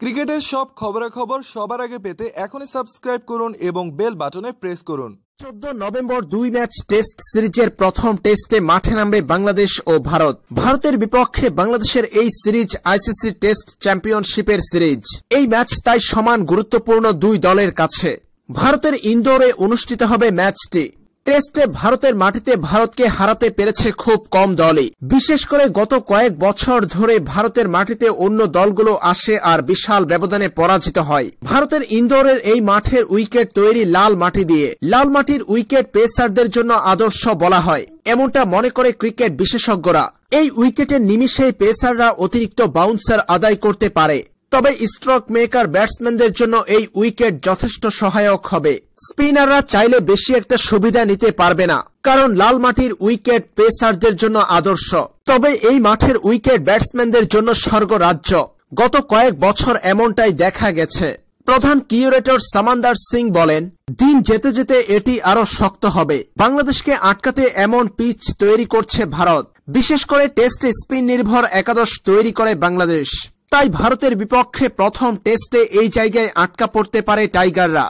ক্রিকেটের সব খবরাখবর সবার আগে পেতে এখনই সাবস্ক্রাইব করুন এবং বেল বাটনে প্রেস করুন চোদ্দ নভেম্বর দুই ম্যাচ টেস্ট সিরিজের প্রথম টেস্টে মাঠে নামবে বাংলাদেশ ও ভারত ভারতের বিপক্ষে বাংলাদেশের এই সিরিজ আইসিসি টেস্ট চ্যাম্পিয়নশিপের সিরিজ এই ম্যাচ তাই সমান গুরুত্বপূর্ণ দুই দলের কাছে ভারতের ইন্দোরে অনুষ্ঠিত হবে ম্যাচটি টেস্টে ভারতের মাটিতে ভারতকে হারাতে পেরেছে খুব কম দলই বিশেষ করে গত কয়েক বছর ধরে ভারতের মাটিতে অন্য দলগুলো আসে আর বিশাল ব্যবধানে পরাজিত হয় ভারতের ইন্দোরের এই মাঠের উইকেট তৈরি লাল মাটি দিয়ে লাল মাটির উইকেট পেসারদের জন্য আদর্শ বলা হয় এমনটা মনে করে ক্রিকেট বিশেষজ্ঞরা এই উইকেটের নিমিষে পেসাররা অতিরিক্ত বাউন্সার আদায় করতে পারে তবে স্ট্রোক মেকার ব্যাটসম্যানদের জন্য এই উইকেট যথেষ্ট সহায়ক হবে স্পিনাররা চাইলে বেশি একটা সুবিধা নিতে পারবে না কারণ লাল মাটির উইকেট পেসারদের জন্য আদর্শ তবে এই মাঠের উইকেট ব্যাটসম্যানদের জন্য স্বর্গরাজ্য গত কয়েক বছর এমনটাই দেখা গেছে প্রধান কিউরেটর সামান্দার সিং বলেন দিন যেতে যেতে এটি আরো শক্ত হবে বাংলাদেশকে আটকাতে এমন পিচ তৈরি করছে ভারত বিশেষ করে টেস্টে স্পিন নির্ভর একাদশ তৈরি করে বাংলাদেশ তাই ভারতের বিপক্ষে প্রথম টেস্টে এই জায়গায় আটকা পড়তে পারে টাইগাররা